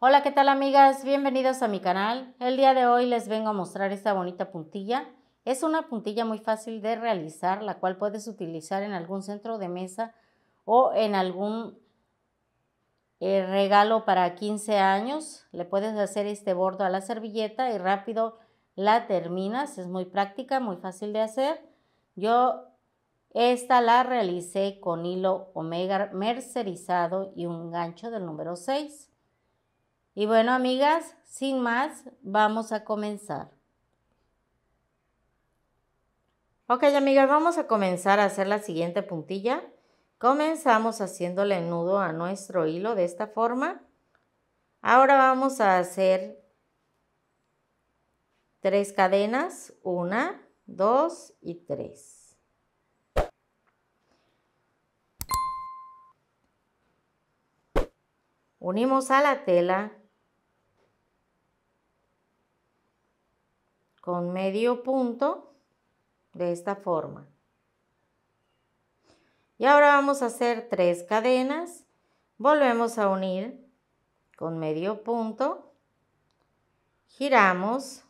Hola, ¿qué tal amigas? Bienvenidos a mi canal. El día de hoy les vengo a mostrar esta bonita puntilla. Es una puntilla muy fácil de realizar, la cual puedes utilizar en algún centro de mesa o en algún eh, regalo para 15 años. Le puedes hacer este bordo a la servilleta y rápido la terminas. Es muy práctica, muy fácil de hacer. Yo esta la realicé con hilo omega mercerizado y un gancho del número 6. Y bueno, amigas, sin más, vamos a comenzar. Ok, amigas, vamos a comenzar a hacer la siguiente puntilla. Comenzamos haciéndole el nudo a nuestro hilo de esta forma. Ahora vamos a hacer tres cadenas, una, dos y tres. Unimos a la tela con medio punto de esta forma. Y ahora vamos a hacer tres cadenas. Volvemos a unir con medio punto. Giramos.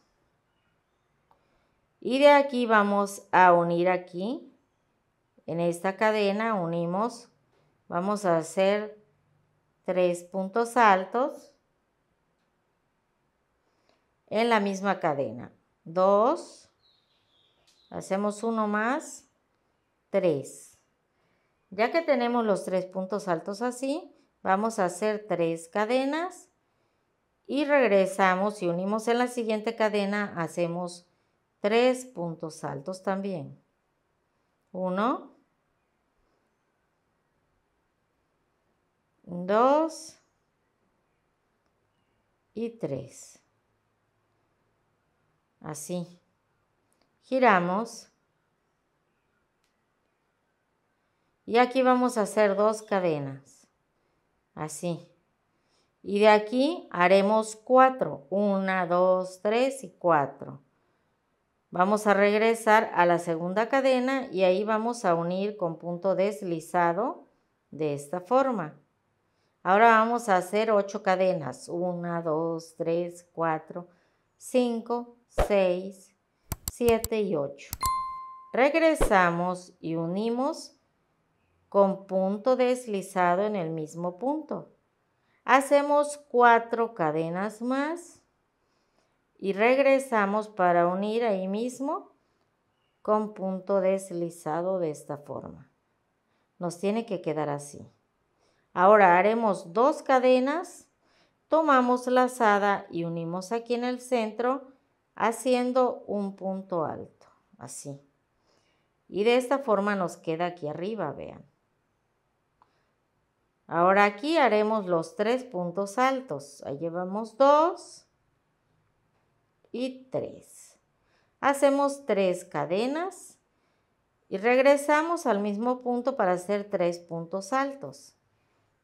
Y de aquí vamos a unir aquí. En esta cadena unimos. Vamos a hacer tres puntos altos en la misma cadena. 2, hacemos uno más, 3. Ya que tenemos los tres puntos altos así, vamos a hacer tres cadenas y regresamos y unimos en la siguiente cadena, hacemos tres puntos altos también. 1, 2 y 3. Así. Giramos. Y aquí vamos a hacer dos cadenas. Así. Y de aquí haremos cuatro. Una, dos, tres y cuatro. Vamos a regresar a la segunda cadena y ahí vamos a unir con punto deslizado de esta forma. Ahora vamos a hacer ocho cadenas. Una, dos, tres, cuatro, cinco, 6, 7 y 8. Regresamos y unimos con punto deslizado en el mismo punto. Hacemos cuatro cadenas más y regresamos para unir ahí mismo con punto deslizado de esta forma. Nos tiene que quedar así. Ahora haremos dos cadenas, tomamos lazada y unimos aquí en el centro haciendo un punto alto, así. Y de esta forma nos queda aquí arriba, vean. Ahora aquí haremos los tres puntos altos. Ahí llevamos dos y tres. Hacemos tres cadenas y regresamos al mismo punto para hacer tres puntos altos.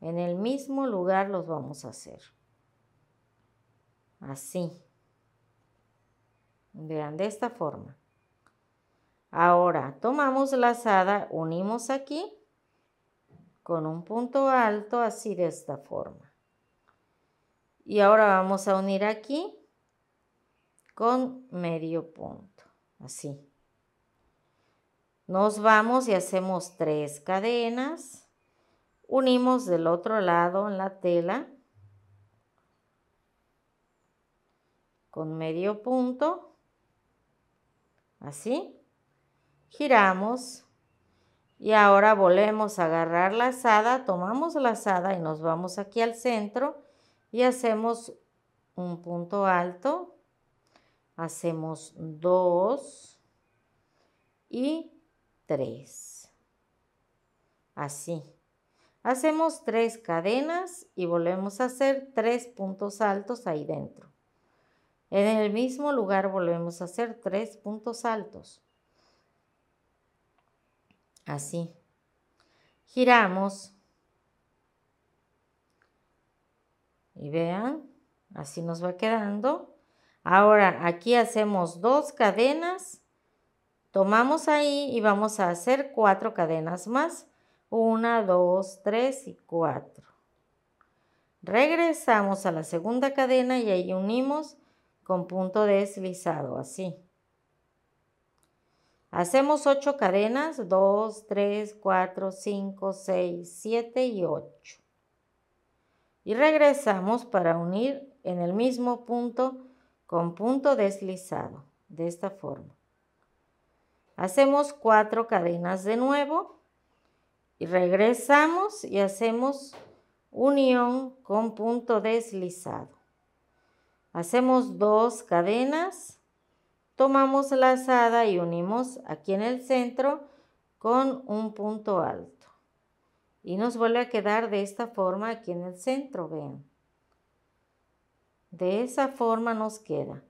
En el mismo lugar los vamos a hacer. Así. Vean, de esta forma. Ahora tomamos la lazada, unimos aquí con un punto alto, así de esta forma. Y ahora vamos a unir aquí con medio punto, así. Nos vamos y hacemos tres cadenas. Unimos del otro lado en la tela con medio punto Así. Giramos. Y ahora volvemos a agarrar la lazada, tomamos la lazada y nos vamos aquí al centro y hacemos un punto alto, hacemos dos y tres. Así. Hacemos tres cadenas y volvemos a hacer tres puntos altos ahí dentro. En el mismo lugar volvemos a hacer tres puntos altos. Así. Giramos. Y vean, así nos va quedando. Ahora aquí hacemos dos cadenas, tomamos ahí y vamos a hacer cuatro cadenas más. Una, dos, tres y cuatro. Regresamos a la segunda cadena y ahí unimos con punto deslizado, así. Hacemos 8 cadenas, 2, 3, 4, 5, 6, 7 y 8. Y regresamos para unir en el mismo punto con punto deslizado, de esta forma. Hacemos 4 cadenas de nuevo y regresamos y hacemos unión con punto deslizado. Hacemos dos cadenas, tomamos la lazada y unimos aquí en el centro con un punto alto. Y nos vuelve a quedar de esta forma aquí en el centro, vean. De esa forma nos queda.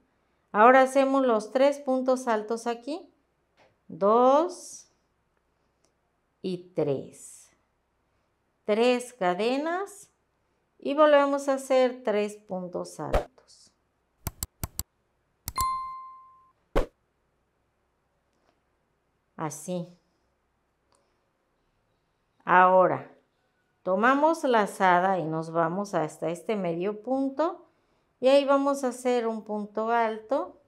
Ahora hacemos los tres puntos altos aquí. Dos y tres. Tres cadenas y volvemos a hacer tres puntos altos. así. Ahora, tomamos la lazada y nos vamos hasta este medio punto y ahí vamos a hacer un punto alto.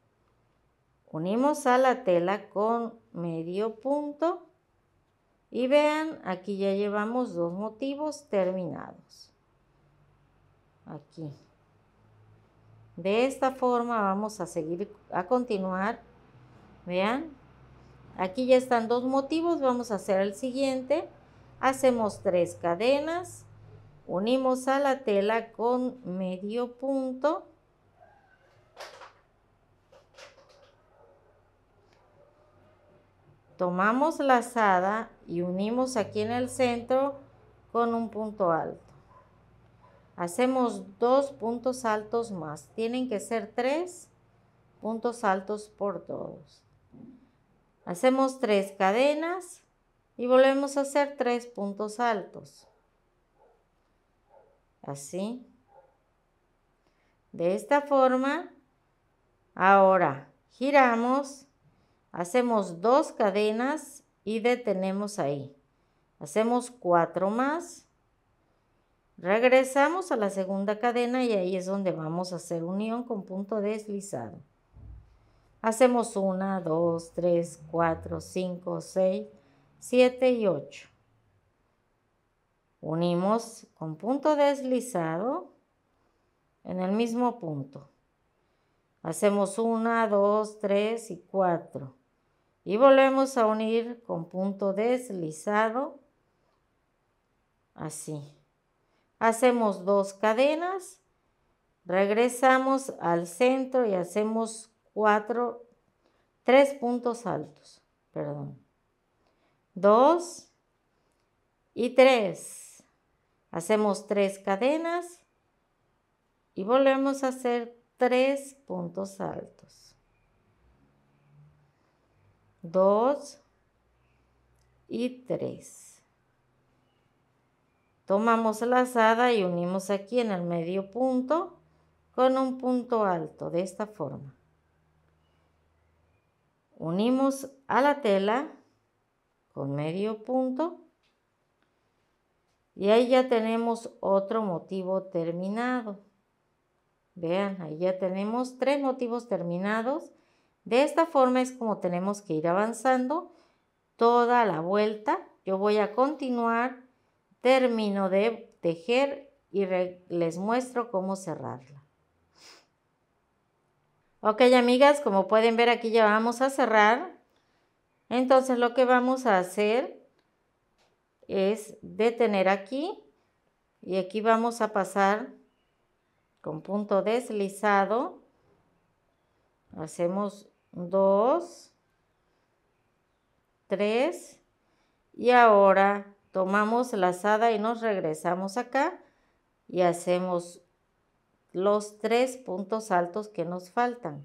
Unimos a la tela con medio punto y vean, aquí ya llevamos dos motivos terminados. Aquí. De esta forma vamos a seguir, a continuar. Vean, Aquí ya están dos motivos, vamos a hacer el siguiente. Hacemos tres cadenas, unimos a la tela con medio punto. Tomamos lazada y unimos aquí en el centro con un punto alto. Hacemos dos puntos altos más. Tienen que ser tres puntos altos por todos. Hacemos tres cadenas y volvemos a hacer tres puntos altos. Así. De esta forma, ahora giramos, hacemos dos cadenas y detenemos ahí. Hacemos cuatro más. Regresamos a la segunda cadena y ahí es donde vamos a hacer unión con punto deslizado. Hacemos 1, 2, 3, 4, 5, 6, 7 y 8. Unimos con punto deslizado en el mismo punto. Hacemos 1, 2, 3 y 4. Y volvemos a unir con punto deslizado. Así. Hacemos dos cadenas. Regresamos al centro y hacemos cuatro, tres puntos altos, perdón. Dos y tres. Hacemos tres cadenas y volvemos a hacer tres puntos altos. Dos y tres. Tomamos lazada y unimos aquí en el medio punto con un punto alto de esta forma unimos a la tela con medio punto y ahí ya tenemos otro motivo terminado. Vean, ahí ya tenemos tres motivos terminados. De esta forma es como tenemos que ir avanzando toda la vuelta. Yo voy a continuar, termino de tejer y les muestro cómo cerrarla. Ok, amigas, como pueden ver aquí ya vamos a cerrar. Entonces lo que vamos a hacer es detener aquí y aquí vamos a pasar con punto deslizado. Hacemos dos, tres y ahora tomamos la lazada y nos regresamos acá y hacemos los tres puntos altos que nos faltan.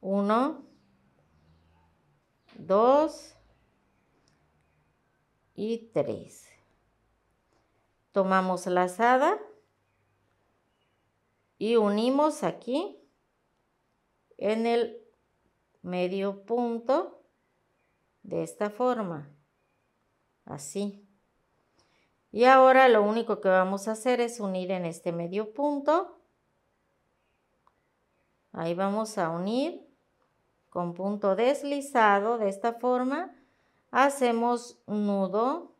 Uno, dos y tres. Tomamos lazada y unimos aquí en el medio punto de esta forma así. Y ahora lo único que vamos a hacer es unir en este medio punto. Ahí vamos a unir con punto deslizado de esta forma. Hacemos nudo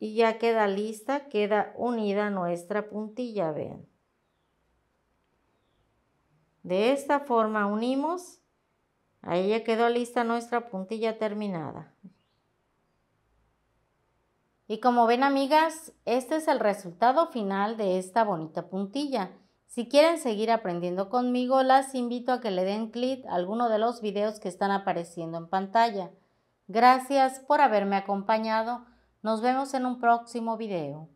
y ya queda lista, queda unida nuestra puntilla, vean. De esta forma unimos, ahí ya quedó lista nuestra puntilla terminada. Y como ven amigas, este es el resultado final de esta bonita puntilla. Si quieren seguir aprendiendo conmigo, las invito a que le den clic a alguno de los videos que están apareciendo en pantalla. Gracias por haberme acompañado. Nos vemos en un próximo video.